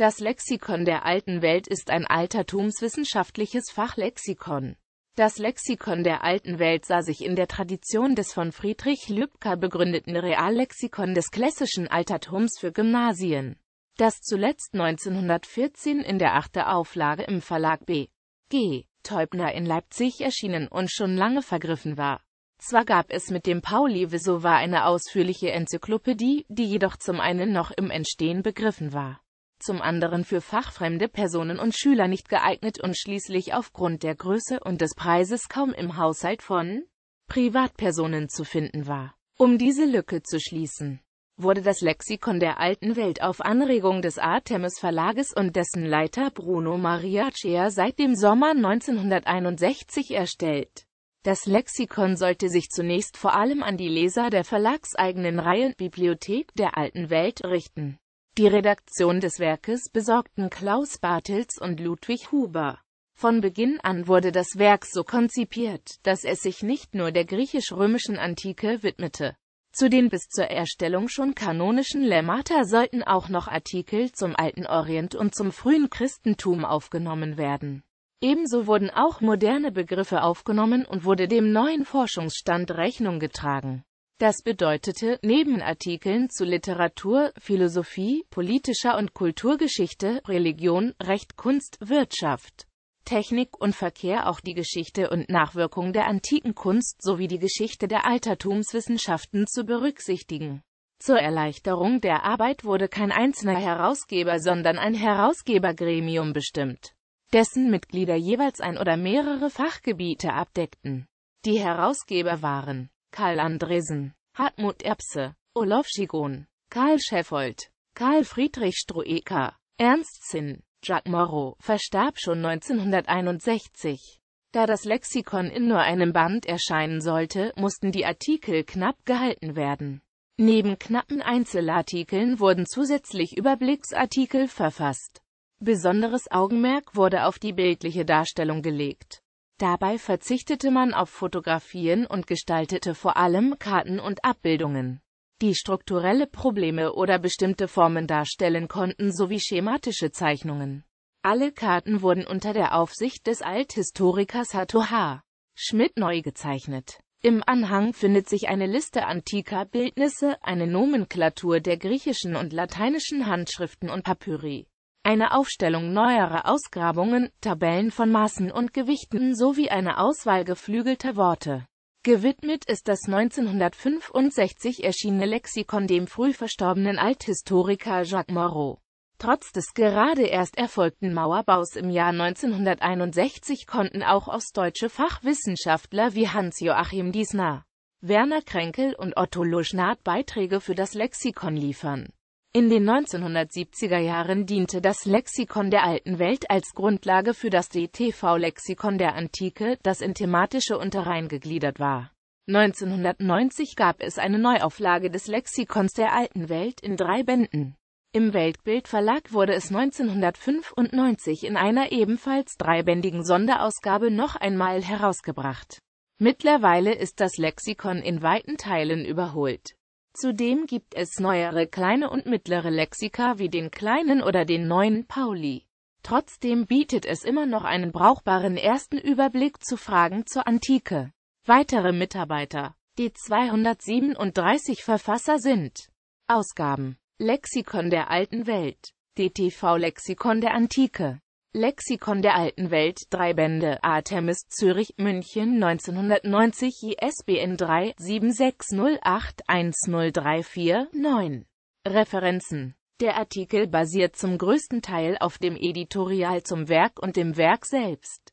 Das Lexikon der alten Welt ist ein altertumswissenschaftliches Fachlexikon. Das Lexikon der alten Welt sah sich in der Tradition des von Friedrich Lübcker begründeten Reallexikon des klassischen Altertums für Gymnasien, das zuletzt 1914 in der achte Auflage im Verlag B. G. Teubner in Leipzig erschienen und schon lange vergriffen war. Zwar gab es mit dem Pauli Vesovar eine ausführliche Enzyklopädie, die jedoch zum einen noch im Entstehen begriffen war zum anderen für fachfremde Personen und Schüler nicht geeignet und schließlich aufgrund der Größe und des Preises kaum im Haushalt von Privatpersonen zu finden war. Um diese Lücke zu schließen, wurde das Lexikon der alten Welt auf Anregung des Artemis Verlages und dessen Leiter Bruno Maria Cea seit dem Sommer 1961 erstellt. Das Lexikon sollte sich zunächst vor allem an die Leser der verlagseigenen Reihe Bibliothek der alten Welt richten. Die Redaktion des Werkes besorgten Klaus Bartels und Ludwig Huber. Von Beginn an wurde das Werk so konzipiert, dass es sich nicht nur der griechisch-römischen Antike widmete. Zu den bis zur Erstellung schon kanonischen Lemmata sollten auch noch Artikel zum Alten Orient und zum frühen Christentum aufgenommen werden. Ebenso wurden auch moderne Begriffe aufgenommen und wurde dem neuen Forschungsstand Rechnung getragen. Das bedeutete, neben Artikeln zu Literatur, Philosophie, politischer und Kulturgeschichte, Religion, Recht, Kunst, Wirtschaft, Technik und Verkehr auch die Geschichte und Nachwirkung der antiken Kunst sowie die Geschichte der Altertumswissenschaften zu berücksichtigen. Zur Erleichterung der Arbeit wurde kein einzelner Herausgeber, sondern ein Herausgebergremium bestimmt, dessen Mitglieder jeweils ein oder mehrere Fachgebiete abdeckten. Die Herausgeber waren Karl Andresen, Hartmut Erbse, Olof Schigon, Karl Scheffold, Karl Friedrich Strueker, Ernst Zinn, Jack Morrow verstarb schon 1961. Da das Lexikon in nur einem Band erscheinen sollte, mussten die Artikel knapp gehalten werden. Neben knappen Einzelartikeln wurden zusätzlich Überblicksartikel verfasst. Besonderes Augenmerk wurde auf die bildliche Darstellung gelegt. Dabei verzichtete man auf Fotografien und gestaltete vor allem Karten und Abbildungen, die strukturelle Probleme oder bestimmte Formen darstellen konnten sowie schematische Zeichnungen. Alle Karten wurden unter der Aufsicht des Althistorikers Hatto H. Schmidt neu gezeichnet. Im Anhang findet sich eine Liste antiker Bildnisse, eine Nomenklatur der griechischen und lateinischen Handschriften und Papyri eine Aufstellung neuerer Ausgrabungen, Tabellen von Maßen und Gewichten sowie eine Auswahl geflügelter Worte. Gewidmet ist das 1965 erschienene Lexikon dem früh verstorbenen Althistoriker Jacques Moreau. Trotz des gerade erst erfolgten Mauerbaus im Jahr 1961 konnten auch ostdeutsche Fachwissenschaftler wie Hans-Joachim Diesner, Werner Kränkel und Otto Luschnath Beiträge für das Lexikon liefern in den 1970er Jahren diente das Lexikon der alten Welt als Grundlage für das DTV-Lexikon der Antike, das in thematische Unterreihen gegliedert war. 1990 gab es eine Neuauflage des Lexikons der alten Welt in drei Bänden. Im Weltbild Verlag wurde es 1995 in einer ebenfalls dreibändigen Sonderausgabe noch einmal herausgebracht. Mittlerweile ist das Lexikon in weiten Teilen überholt. Zudem gibt es neuere kleine und mittlere Lexika wie den kleinen oder den neuen Pauli. Trotzdem bietet es immer noch einen brauchbaren ersten Überblick zu Fragen zur Antike. Weitere Mitarbeiter Die 237 Verfasser sind Ausgaben Lexikon der alten Welt DTV Lexikon der Antike Lexikon der alten Welt, drei Bände, Artemis, Zürich, München, 1990, ISBN 3 76081034-9. Referenzen Der Artikel basiert zum größten Teil auf dem Editorial zum Werk und dem Werk selbst.